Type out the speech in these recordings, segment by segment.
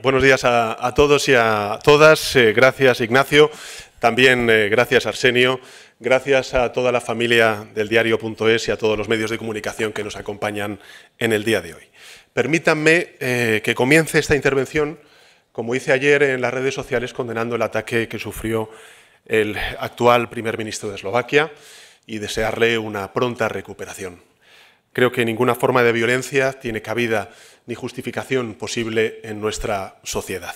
buenos días a, todos y a todas. Eh, gracias, Ignacio. También eh, gracias, Arsenio. Gracias a toda la familia del diario.es y a todos los medios de comunicación que nos acompañan en el día de hoy. Permítanme eh, que comience esta intervención, como hice ayer en las redes sociales, condenando el ataque que sufrió el actual primer ministro de Eslovaquia y desearle una pronta recuperación. Creo que ninguna forma de violencia tiene cabida ni justificación posible en nuestra sociedad.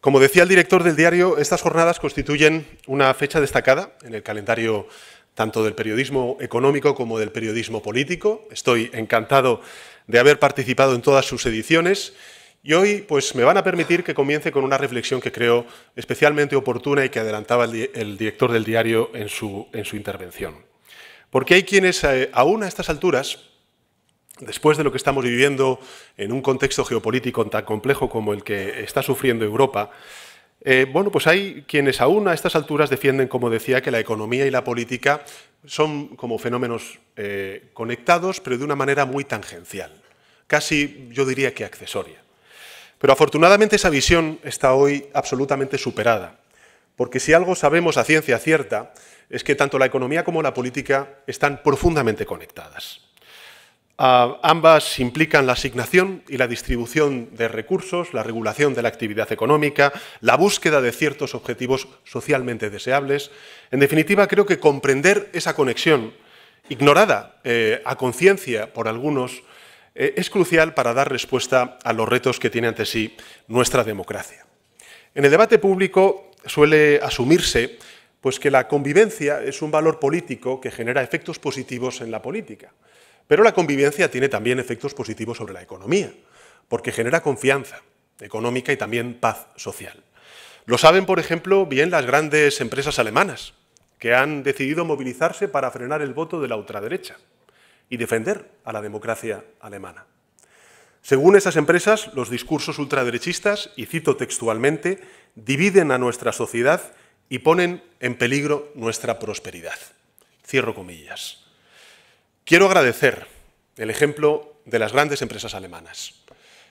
Como decía el director del diario, estas jornadas constituyen una fecha destacada en el calendario tanto del periodismo económico como del periodismo político. Estoy encantado de haber participado en todas sus ediciones y hoy pues, me van a permitir que comience con una reflexión que creo especialmente oportuna y que adelantaba el, director del diario en su intervención. Porque hay quienes, eh, aún a estas alturas, después de lo que estamos viviendo en un contexto geopolítico tan complejo como el que está sufriendo Europa, eh, bueno, pues hay quienes aún a estas alturas defienden, como decía, que la economía y la política son como fenómenos eh, conectados, pero de una manera muy tangencial, casi yo diría que accesoria. Pero afortunadamente esa visión está hoy absolutamente superada, porque si algo sabemos a ciencia cierta es que tanto la economía como la política están profundamente conectadas. Ah, ambas implican la asignación y la distribución de recursos, la regulación de la actividad económica, la búsqueda de ciertos objetivos socialmente deseables. En definitiva, creo que comprender esa conexión, ignorada eh, a conciencia por algunos, eh, es crucial para dar respuesta a los retos que tiene ante sí nuestra democracia. En el debate público suele asumirse pues que la convivencia es un valor político que genera efectos positivos en la política. Pero la convivencia tiene también efectos positivos sobre la economía, porque genera confianza económica y también paz social. Lo saben, por ejemplo, bien las grandes empresas alemanas, que han decidido movilizarse para frenar el voto de la ultraderecha y defender a la democracia alemana. Según esas empresas, los discursos ultraderechistas, y cito textualmente, dividen a nuestra sociedad y ponen en peligro nuestra prosperidad. Cierro comillas. Quiero agradecer el ejemplo de las grandes empresas alemanas,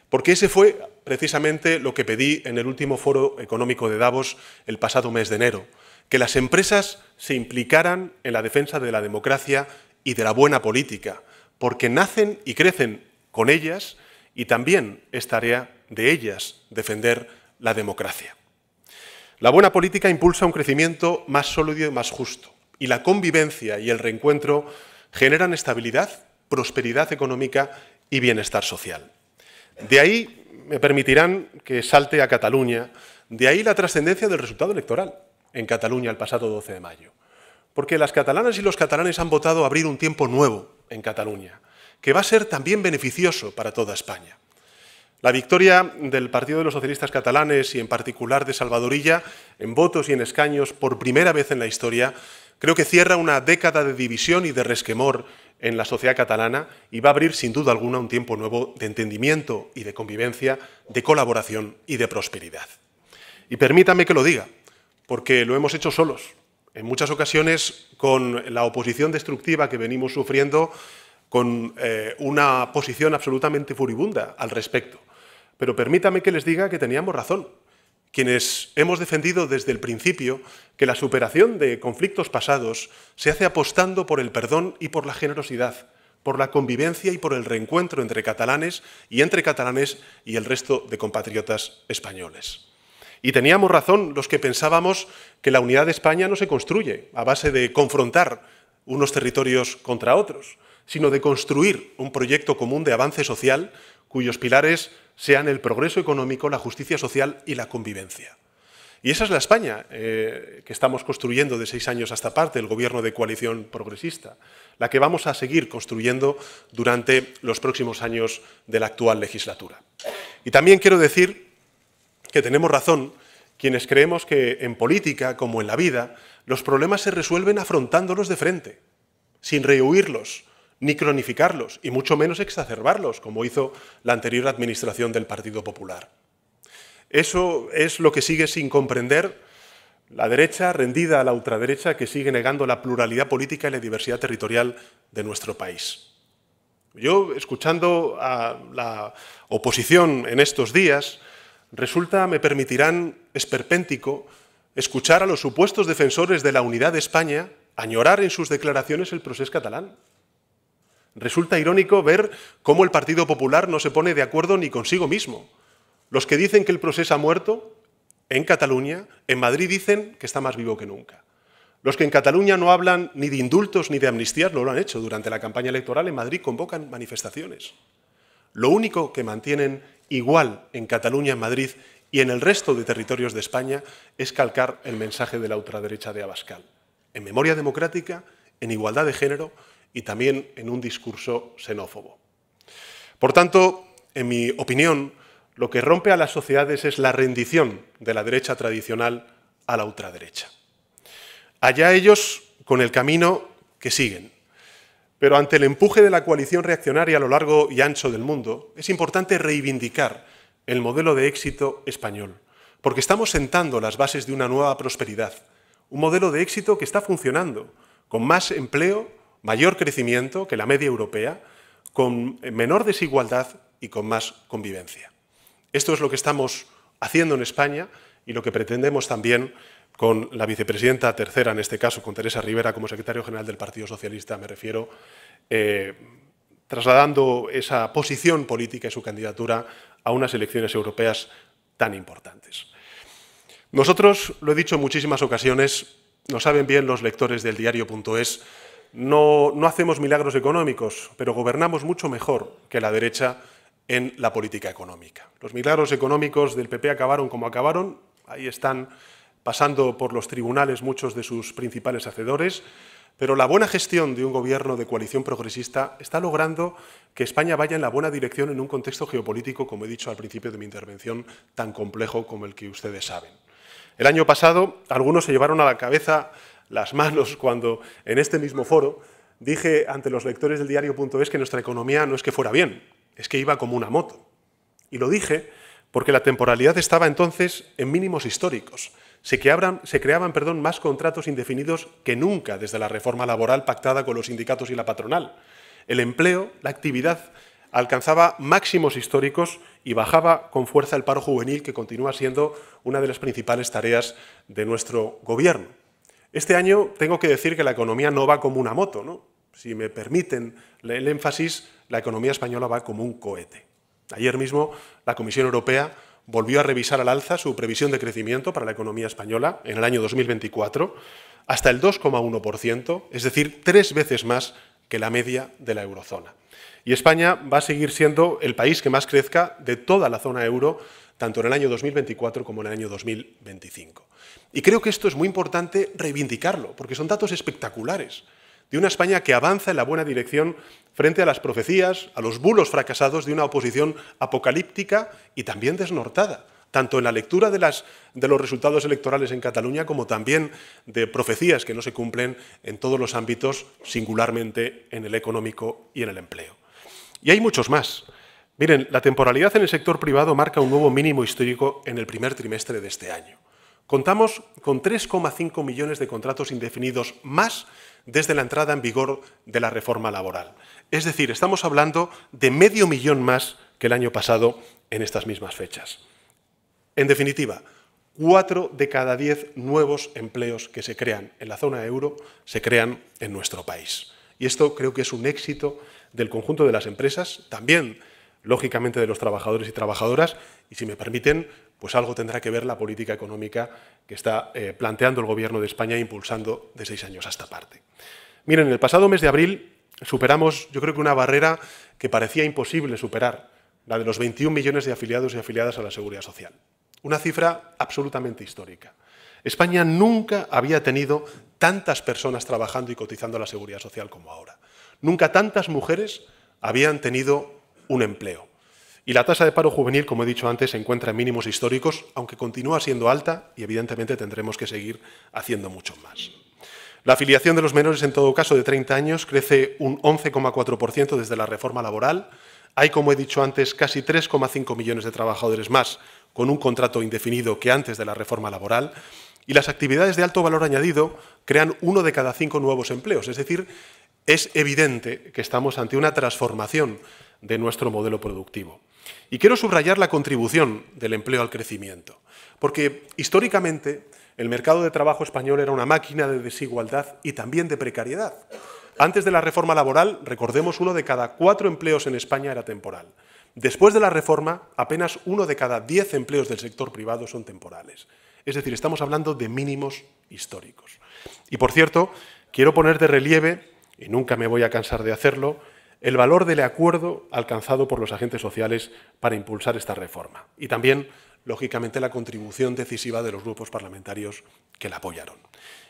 porque ese fue precisamente lo que pedí en el último foro económico de Davos el pasado mes de enero, que las empresas se implicaran en la defensa de la democracia y de la buena política, porque nacen y crecen con ellas y también es tarea de ellas defender la democracia. La buena política impulsa un crecimiento más sólido y más justo, y la convivencia y el reencuentro generan estabilidad, prosperidad económica y bienestar social. De ahí me permitirán que salte a Cataluña, de ahí la trascendencia del resultado electoral en Cataluña el pasado 12 de mayo. Porque las catalanas y los catalanes han votado abrir un tiempo nuevo en Cataluña, que va a ser también beneficioso para toda España. La victoria del Partido de los Socialistas Catalanes y en particular de Salvadorilla en votos y en escaños por primera vez en la historia creo que cierra una década de división y de resquemor en la sociedad catalana y va a abrir sin duda alguna un tiempo nuevo de entendimiento y de convivencia, de colaboración y de prosperidad. Y permítame que lo diga, porque lo hemos hecho solos, en muchas ocasiones con la oposición destructiva que venimos sufriendo, con eh, una posición absolutamente furibunda al respecto. Pero permítame que les diga que teníamos razón, quienes hemos defendido desde el principio que la superación de conflictos pasados se hace apostando por el perdón y por la generosidad, por la convivencia y por el reencuentro entre catalanes y entre catalanes y el resto de compatriotas españoles. Y teníamos razón los que pensábamos que la unidad de España no se construye a base de confrontar unos territorios contra otros, sino de construir un proyecto común de avance social cuyos pilares sean el progreso económico, la justicia social y la convivencia. Y esa es la España eh, que estamos construyendo de seis años hasta parte, el gobierno de coalición progresista, la que vamos a seguir construyendo durante los próximos años de la actual legislatura. Y también quiero decir que tenemos razón quienes creemos que en política, como en la vida, los problemas se resuelven afrontándolos de frente, sin rehuirlos, ni cronificarlos, y mucho menos exacerbarlos, como hizo la anterior administración del Partido Popular. Eso es lo que sigue sin comprender la derecha rendida a la ultraderecha que sigue negando la pluralidad política y la diversidad territorial de nuestro país. Yo, escuchando a la oposición en estos días, resulta, me permitirán, esperpéntico escuchar a los supuestos defensores de la unidad de España añorar en sus declaraciones el proceso catalán. Resulta irónico ver cómo el Partido Popular no se pone de acuerdo ni consigo mismo. Los que dicen que el proceso ha muerto en Cataluña, en Madrid dicen que está más vivo que nunca. Los que en Cataluña no hablan ni de indultos ni de amnistías, no lo han hecho. Durante la campaña electoral en Madrid convocan manifestaciones. Lo único que mantienen igual en Cataluña, en Madrid y en el resto de territorios de España es calcar el mensaje de la ultraderecha de Abascal. En memoria democrática, en igualdad de género, y también en un discurso xenófobo. Por tanto, en mi opinión, lo que rompe a las sociedades es la rendición de la derecha tradicional a la ultraderecha. Allá ellos con el camino que siguen. Pero ante el empuje de la coalición reaccionaria a lo largo y ancho del mundo, es importante reivindicar el modelo de éxito español, porque estamos sentando las bases de una nueva prosperidad, un modelo de éxito que está funcionando, con más empleo, mayor crecimiento que la media europea, con menor desigualdad y con más convivencia. Esto es lo que estamos haciendo en España y lo que pretendemos también con la vicepresidenta tercera, en este caso con Teresa Rivera como secretario general del Partido Socialista, me refiero, eh, trasladando esa posición política y su candidatura a unas elecciones europeas tan importantes. Nosotros, lo he dicho en muchísimas ocasiones, lo saben bien los lectores del diario.es, no, hacemos milagros económicos, pero gobernamos mucho mejor que la derecha en la política económica. Los milagros económicos del PP acabaron como acabaron, ahí están pasando por los tribunales muchos de sus principales hacedores, pero la buena gestión de un gobierno de coalición progresista está logrando que España vaya en la buena dirección en un contexto geopolítico, como he dicho al principio de mi intervención, tan complejo como el que ustedes saben. El año pasado, algunos se llevaron a la cabeza las manos cuando en este mismo foro dije ante los lectores del diario.es que nuestra economía no es que fuera bien, es que iba como una moto. Y lo dije porque la temporalidad estaba entonces en mínimos históricos. Se, creaban, se creaban perdón, más contratos indefinidos que nunca desde la reforma laboral pactada con los sindicatos y la patronal. El empleo, la actividad, alcanzaba máximos históricos y bajaba con fuerza el paro juvenil, que continúa siendo una de las principales tareas de nuestro gobierno. Este año tengo que decir que la economía no va como una moto, ¿no? Si me permiten el énfasis, la economía española va como un cohete. Ayer mismo la Comisión Europea volvió a revisar al alza su previsión de crecimiento para la economía española en el año 2024 hasta el 2,1%, es decir, tres veces más que la media de la eurozona. Y España va a seguir siendo el país que más crezca de toda la zona euro tanto en el año 2024 como en el año 2025. Y creo que esto es muy importante reivindicarlo, porque son datos espectaculares de una España que avanza en la buena dirección frente a las profecías, a los bulos fracasados de una oposición apocalíptica y también desnortada, tanto en la lectura de, los resultados electorales en Cataluña como también de profecías que no se cumplen en todos los ámbitos, singularmente en el económico y en el empleo. Y hay muchos más. Miren, la temporalidad en el sector privado marca un nuevo mínimo histórico en el primer trimestre de este año. Contamos con 3,5 millones de contratos indefinidos más desde la entrada en vigor de la reforma laboral. Es decir, estamos hablando de medio millón más que el año pasado en estas mismas fechas. En definitiva, cuatro de cada diez nuevos empleos que se crean en la zona euro se crean en nuestro país. Y esto creo que es un éxito del conjunto de las empresas, también lógicamente de los trabajadores y trabajadoras y, si me permiten, pues algo tendrá que ver la política económica que está eh, planteando el Gobierno de España impulsando de seis años a esta parte. Miren, el pasado mes de abril superamos, yo creo que una barrera que parecía imposible superar, la de los 21 millones de afiliados y afiliadas a la Seguridad Social. Una cifra absolutamente histórica. España nunca había tenido tantas personas trabajando y cotizando a la Seguridad Social como ahora. Nunca tantas mujeres habían tenido un empleo. Y la tasa de paro juvenil, como he dicho antes, se encuentra en mínimos históricos, aunque continúa siendo alta y evidentemente tendremos que seguir haciendo mucho más. La afiliación de los menores, en todo caso, de 30 años crece un 11,4% desde la reforma laboral. Hay, como he dicho antes, casi 3,5 millones de trabajadores más con un contrato indefinido que antes de la reforma laboral. Y las actividades de alto valor añadido crean uno de cada cinco nuevos empleos. Es decir, es evidente que estamos ante una transformación de nuestro modelo productivo. Y quiero subrayar la contribución del empleo al crecimiento, porque históricamente el mercado de trabajo español era una máquina de desigualdad y también de precariedad. Antes de la reforma laboral, recordemos, uno de cada cuatro empleos en España era temporal. Después de la reforma, apenas uno de cada diez empleos del sector privado son temporales. Es decir, estamos hablando de mínimos históricos. Y por cierto, quiero poner de relieve, y nunca me voy a cansar de hacerlo, el valor del acuerdo alcanzado por los agentes sociales para impulsar esta reforma y también, lógicamente, la contribución decisiva de los grupos parlamentarios que la apoyaron.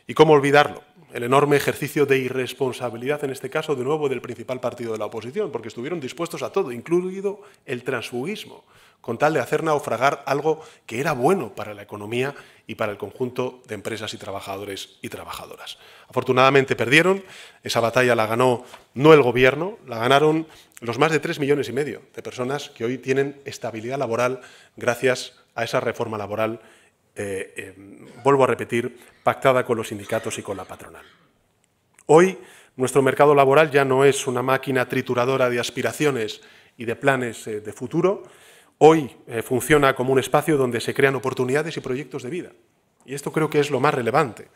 ¿Y cómo olvidarlo? El enorme ejercicio de irresponsabilidad, en este caso, de nuevo, del principal partido de la oposición, porque estuvieron dispuestos a todo, incluido el transfugismo con tal de hacer naufragar algo que era bueno para la economía y para el conjunto de empresas y trabajadores y trabajadoras. Afortunadamente perdieron, esa batalla la ganó no el gobierno, la ganaron los más de tres millones y medio de personas que hoy tienen estabilidad laboral gracias a esa reforma laboral, eh, eh, vuelvo a repetir, pactada con los sindicatos y con la patronal. Hoy nuestro mercado laboral ya no es una máquina trituradora de aspiraciones y de planes eh, de futuro, hoy eh, funciona como un espacio donde se crean oportunidades y proyectos de vida. Y esto creo que es lo más relevante,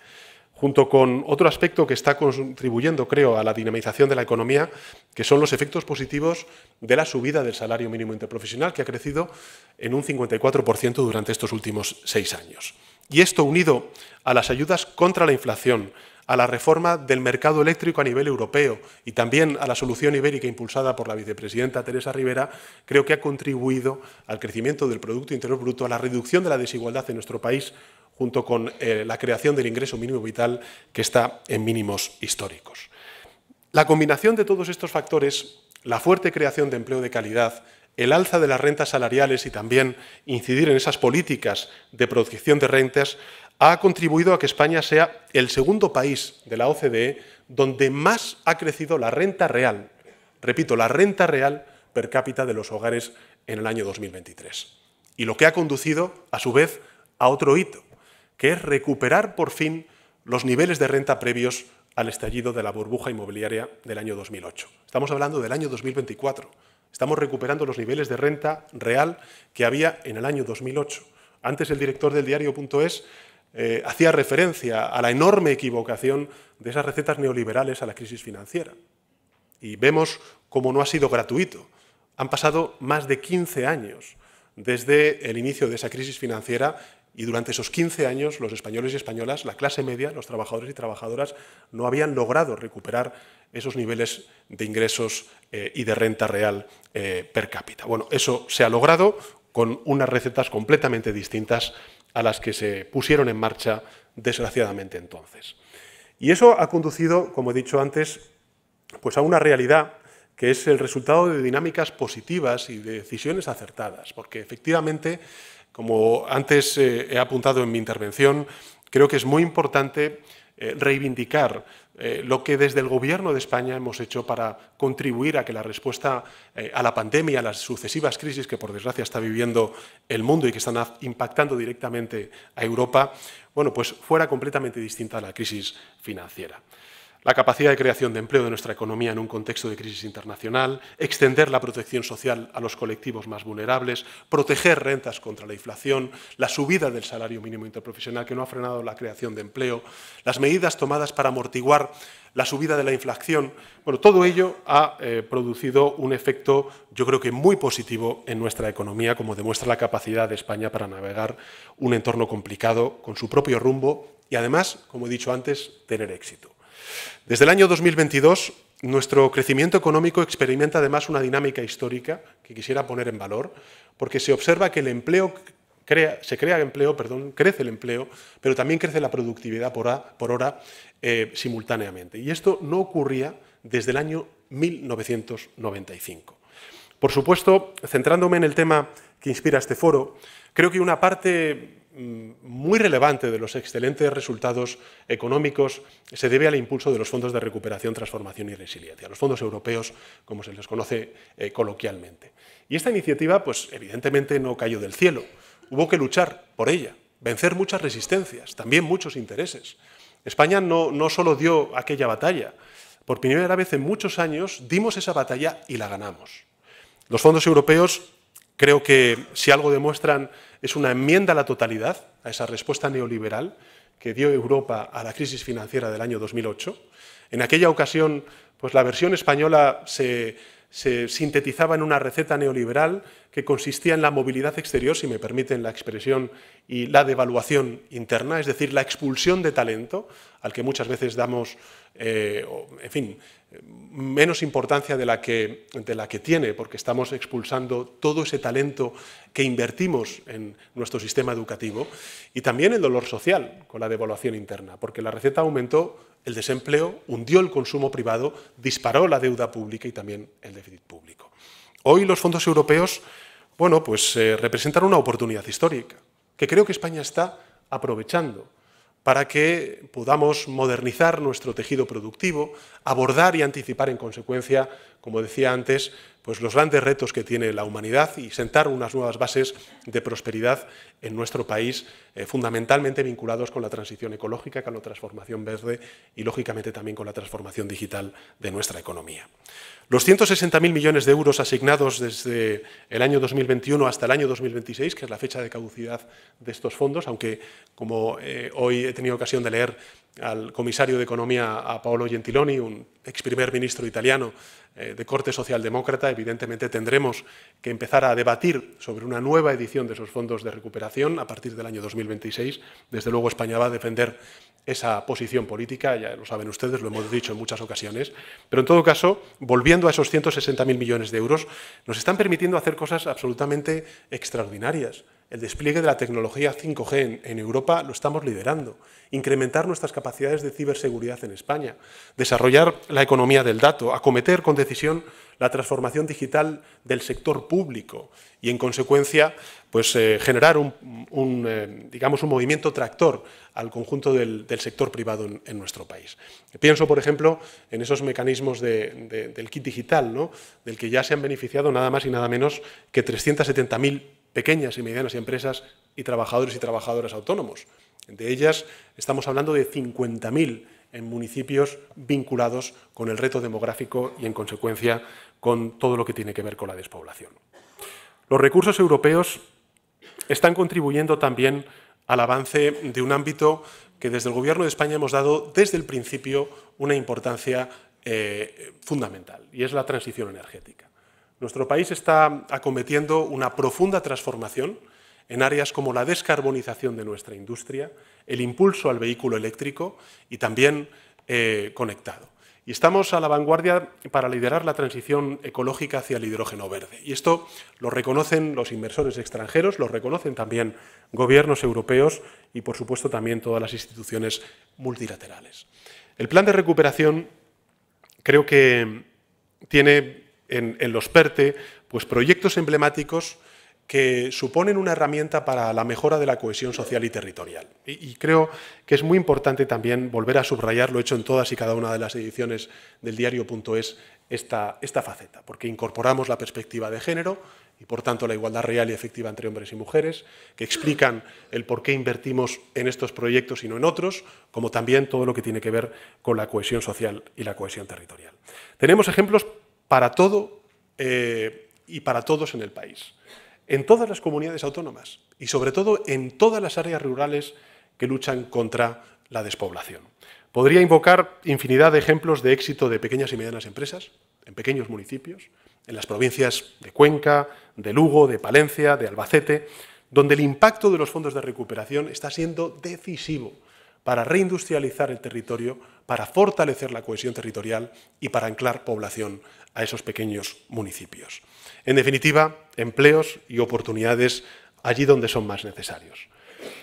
junto con otro aspecto que está contribuyendo, creo, a la dinamización de la economía, que son los efectos positivos de la subida del salario mínimo interprofesional, que ha crecido en un 54% durante estos últimos seis años. Y esto unido a las ayudas contra la inflación, a la reforma del mercado eléctrico a nivel europeo y también a la solución ibérica impulsada por la vicepresidenta Teresa Rivera, creo que ha contribuido al crecimiento del Producto Interior Bruto, a la reducción de la desigualdad en nuestro país, junto con eh, la creación del ingreso mínimo vital que está en mínimos históricos. La combinación de todos estos factores, la fuerte creación de empleo de calidad, el alza de las rentas salariales y también incidir en esas políticas de producción de rentas ha contribuido a que España sea el segundo país de la OCDE donde más ha crecido la renta real, repito, la renta real per cápita de los hogares en el año 2023. Y lo que ha conducido, a su vez, a otro hito, que es recuperar por fin los niveles de renta previos al estallido de la burbuja inmobiliaria del año 2008. Estamos hablando del año 2024. Estamos recuperando los niveles de renta real que había en el año 2008. Antes el director del diario.es eh, hacía referencia a la enorme equivocación de esas recetas neoliberales a la crisis financiera. Y vemos cómo no ha sido gratuito. Han pasado más de 15 años desde el inicio de esa crisis financiera y durante esos 15 años los españoles y españolas, la clase media, los trabajadores y trabajadoras, no habían logrado recuperar esos niveles de ingresos eh, y de renta real eh, per cápita. Bueno, eso se ha logrado con unas recetas completamente distintas a las que se pusieron en marcha, desgraciadamente, entonces. Y eso ha conducido, como he dicho antes, pues a una realidad que es el resultado de dinámicas positivas y de decisiones acertadas, porque efectivamente, como antes eh, he apuntado en mi intervención, creo que es muy importante eh, reivindicar eh, lo que desde el Gobierno de España hemos hecho para contribuir a que la respuesta eh, a la pandemia, a las sucesivas crisis que por desgracia está viviendo el mundo y que están impactando directamente a Europa, bueno, pues fuera completamente distinta a la crisis financiera la capacidad de creación de empleo de nuestra economía en un contexto de crisis internacional, extender la protección social a los colectivos más vulnerables, proteger rentas contra la inflación, la subida del salario mínimo interprofesional que no ha frenado la creación de empleo, las medidas tomadas para amortiguar la subida de la inflación. Bueno, todo ello ha eh, producido un efecto, yo creo que muy positivo en nuestra economía, como demuestra la capacidad de España para navegar un entorno complicado con su propio rumbo y además, como he dicho antes, tener éxito. Desde el año 2022, nuestro crecimiento económico experimenta además una dinámica histórica que quisiera poner en valor, porque se observa que el empleo crea, se crea empleo, perdón, crece el empleo, pero también crece la productividad por, hora eh, simultáneamente. Y esto no ocurría desde el año 1995. Por supuesto, centrándome en el tema que inspira este foro, creo que una parte Mm, muy relevante de los excelentes resultados económicos se debe al impulso de los fondos de recuperación, transformación y resiliencia, los fondos europeos, como se les conoce eh, coloquialmente. Y esta iniciativa, pues evidentemente no cayó del cielo. Hubo que luchar por ella, vencer muchas resistencias, también muchos intereses. España no, no solo dio aquella batalla, por primera vez en muchos años dimos esa batalla y la ganamos. Los fondos europeos creo que si algo demuestran es una enmienda a la totalidad, a esa respuesta neoliberal que dio Europa a la crisis financiera del año 2008. En aquella ocasión, pues la versión española se, sintetizaba en una receta neoliberal que consistía en la movilidad exterior, si me permiten la expresión, y la devaluación interna, es decir, la expulsión de talento, al que muchas veces damos, eh, en fin, menos importancia de la, que, de la que tiene, porque estamos expulsando todo ese talento que invertimos en nuestro sistema educativo, y también el dolor social con la devaluación interna, porque la receta aumentó el desempleo, hundió el consumo privado, disparó la deuda pública y también el déficit público. Hoy los fondos europeos bueno, pues, eh, representan una oportunidad histórica, que creo que España está aprovechando para que podamos modernizar nuestro tejido productivo, abordar y anticipar en consecuencia como decía antes, pues los grandes retos que tiene la humanidad y sentar unas nuevas bases de prosperidad en nuestro país, eh, fundamentalmente vinculados con la transición ecológica, con la transformación verde y, lógicamente, también con la transformación digital de nuestra economía. Los 160.000 millones de euros asignados desde el año 2021 hasta el año 2026, que es la fecha de caducidad de estos fondos, aunque como eh, hoy he tenido ocasión de leer al comisario de Economía, a Paolo Gentiloni, un ex primer ministro italiano, eh, de corte socialdemócrata, evidentemente tendremos que empezar a debatir sobre una nueva edición de esos fondos de recuperación a partir del año 2026. Desde luego España va a defender esa posición política, ya lo saben ustedes, lo hemos dicho en muchas ocasiones, pero en todo caso, volviendo a esos 160.000 millones de euros, nos están permitiendo hacer cosas absolutamente extraordinarias. El despliegue de la tecnología 5G en, Europa lo estamos liderando. Incrementar nuestras capacidades de ciberseguridad en España. Desarrollar la economía del dato. Acometer con decisión la transformación digital del sector público y, en consecuencia, pues, eh, generar un, eh, digamos, un movimiento tractor al conjunto del, sector privado en, nuestro país. Pienso, por ejemplo, en esos mecanismos del kit digital, del que ya se han beneficiado nada más y nada menos que 370.000 pequeñas y medianas empresas y trabajadores y trabajadoras autónomos. De ellas estamos hablando de 50.000 en municipios vinculados con el reto demográfico y, en consecuencia, con todo lo que tiene que ver con la despoblación. Los recursos europeos están contribuyendo también al avance de un ámbito que desde el Gobierno de España hemos dado desde el principio una importancia eh, fundamental, y es la transición energética. Nuestro país está acometiendo una profunda transformación en áreas como la descarbonización de nuestra industria, el impulso al vehículo eléctrico y también eh, conectado. Y estamos a la vanguardia para liderar la transición ecológica hacia el hidrógeno verde. Y esto lo reconocen los inversores extranjeros, lo reconocen también gobiernos europeos y, por supuesto, también todas las instituciones multilaterales. El plan de recuperación creo que tiene en, los PERTE pues, proyectos emblemáticos que suponen una herramienta para la mejora de la cohesión social y territorial. Y, creo que es muy importante también volver a subrayar, lo hecho en todas y cada una de las ediciones del diario.es, esta, esta faceta, porque incorporamos la perspectiva de género y, por tanto, la igualdad real y efectiva entre hombres y mujeres, que explican el por qué invertimos en estos proyectos y no en otros, como también todo lo que tiene que ver con la cohesión social y la cohesión territorial. Tenemos ejemplos para todo eh, y para todos en el país en todas las comunidades autónomas y sobre todo en todas las áreas rurales que luchan contra la despoblación. Podría invocar infinidad de ejemplos de éxito de pequeñas y medianas empresas en pequeños municipios, en las provincias de Cuenca, de Lugo, de Palencia, de Albacete, donde el impacto de los fondos de recuperación está siendo decisivo para reindustrializar el territorio, para fortalecer la cohesión territorial y para anclar población a esos pequeños municipios. En definitiva, empleos y oportunidades allí donde son más necesarios.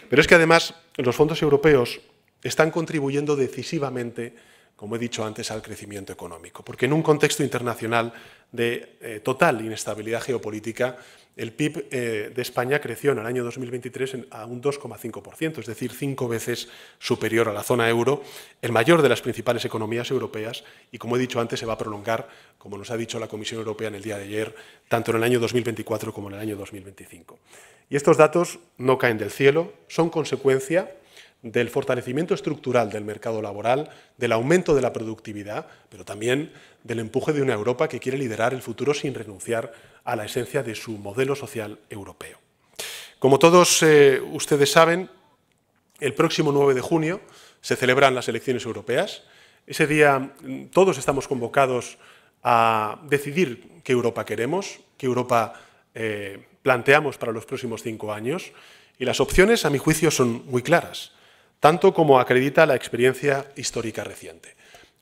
Pero es que además los fondos europeos están contribuyendo decisivamente, como he dicho antes, al crecimiento económico, porque en un contexto internacional de eh, total inestabilidad geopolítica, el PIB eh, de España creció en el año 2023 a un 2,5%, es decir, cinco veces superior a la zona euro, el mayor de las principales economías europeas y, como he dicho antes, se va a prolongar, como nos ha dicho la Comisión Europea en el día de ayer, tanto en el año 2024 como en el año 2025. Y estos datos no caen del cielo, son consecuencia del fortalecimiento estructural del mercado laboral, del aumento de la productividad, pero también del empuje de una Europa que quiere liderar el futuro sin renunciar a la esencia de su modelo social europeo. Como todos eh, ustedes saben, el próximo 9 de junio se celebran las elecciones europeas. Ese día mm, todos estamos convocados a decidir qué Europa queremos, qué Europa eh, planteamos para los próximos cinco años. Y las opciones, a mi juicio, son muy claras tanto como acredita la experiencia histórica reciente.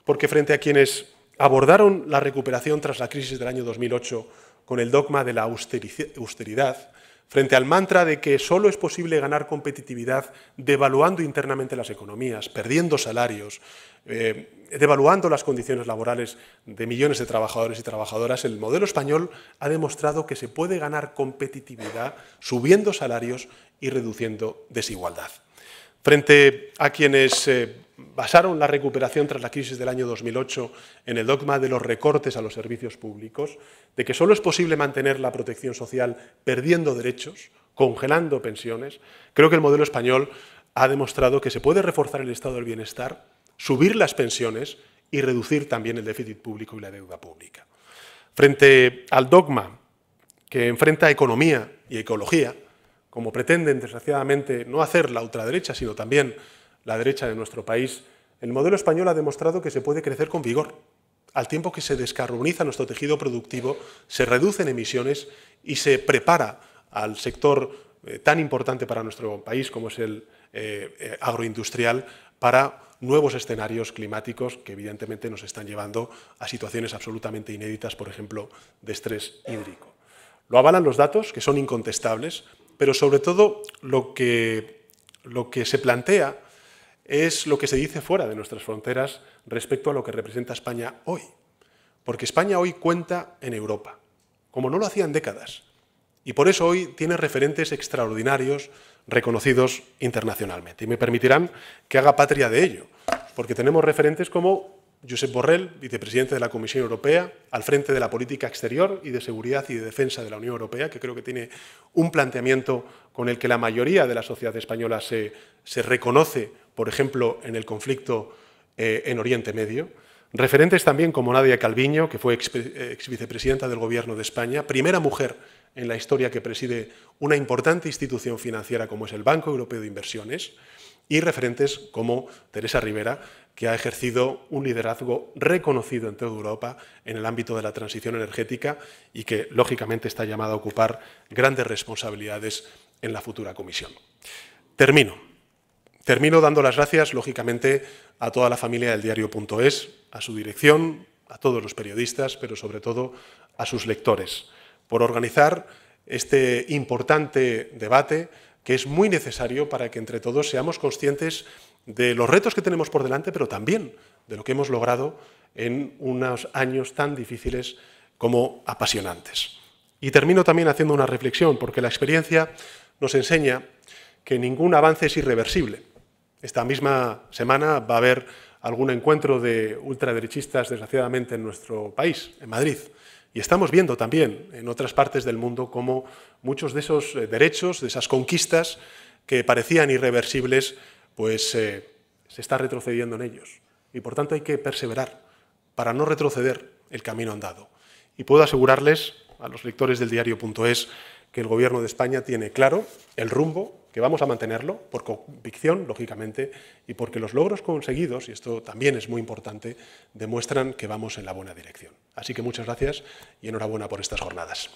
Porque frente a quienes abordaron la recuperación tras la crisis del año 2008 con el dogma de la austeridad, frente al mantra de que solo es posible ganar competitividad devaluando internamente las economías, perdiendo salarios, eh, devaluando las condiciones laborales de millones de trabajadores y trabajadoras, el modelo español ha demostrado que se puede ganar competitividad subiendo salarios y reduciendo desigualdad. Frente a quienes eh, basaron la recuperación tras la crisis del año 2008 en el dogma de los recortes a los servicios públicos, de que solo es posible mantener la protección social perdiendo derechos, congelando pensiones, creo que el modelo español ha demostrado que se puede reforzar el estado del bienestar, subir las pensiones y reducir también el déficit público y la deuda pública. Frente al dogma que enfrenta economía y ecología, como pretenden desgraciadamente no hacer la ultraderecha, sino también la derecha de nuestro país, el modelo español ha demostrado que se puede crecer con vigor. Al tiempo que se descarboniza nuestro tejido productivo, se reducen emisiones y se prepara al sector eh, tan importante para nuestro país como es el eh, eh, agroindustrial para nuevos escenarios climáticos que evidentemente nos están llevando a situaciones absolutamente inéditas, por ejemplo, de estrés hídrico. Lo avalan los datos, que son incontestables pero sobre todo lo que, lo que se plantea es lo que se dice fuera de nuestras fronteras respecto a lo que representa España hoy. Porque España hoy cuenta en Europa, como no lo hacían décadas. Y por eso hoy tiene referentes extraordinarios reconocidos internacionalmente. Y me permitirán que haga patria de ello, porque tenemos referentes como Josep Borrell, vicepresidente de la Comisión Europea, al frente de la política exterior y de seguridad y de defensa de la Unión Europea, que creo que tiene un planteamiento con el que la mayoría de la sociedad española se, reconoce, por ejemplo, en el conflicto eh, en Oriente Medio. Referentes también como Nadia Calviño, que fue exvicepresidenta vicepresidenta del Gobierno de España, primera mujer en la historia que preside una importante institución financiera como es el Banco Europeo de Inversiones y referentes como Teresa Rivera, que ha ejercido un liderazgo reconocido en toda Europa en el ámbito de la transición energética y que, lógicamente, está llamada a ocupar grandes responsabilidades en la futura comisión. Termino. Termino dando las gracias, lógicamente, a toda la familia del diario.es, a su dirección, a todos los periodistas, pero sobre todo a sus lectores, por organizar este importante debate que es muy necesario para que entre todos seamos conscientes de los retos que tenemos por delante, pero también de lo que hemos logrado en unos años tan difíciles como apasionantes. Y termino también haciendo una reflexión, porque la experiencia nos enseña que ningún avance es irreversible. Esta misma semana va a haber algún encuentro de ultraderechistas, desgraciadamente, en nuestro país, en Madrid. Y estamos viendo también en otras partes del mundo cómo muchos de esos eh, derechos, de esas conquistas que parecían irreversibles, pues eh, se está retrocediendo en ellos. Y por tanto hay que perseverar para no retroceder el camino andado. Y puedo asegurarles a los lectores del diario.es que el Gobierno de España tiene claro el rumbo que vamos a mantenerlo por convicción, lógicamente, y porque los logros conseguidos, y esto también es muy importante, demuestran que vamos en la buena dirección. Así que muchas gracias y enhorabuena por estas jornadas.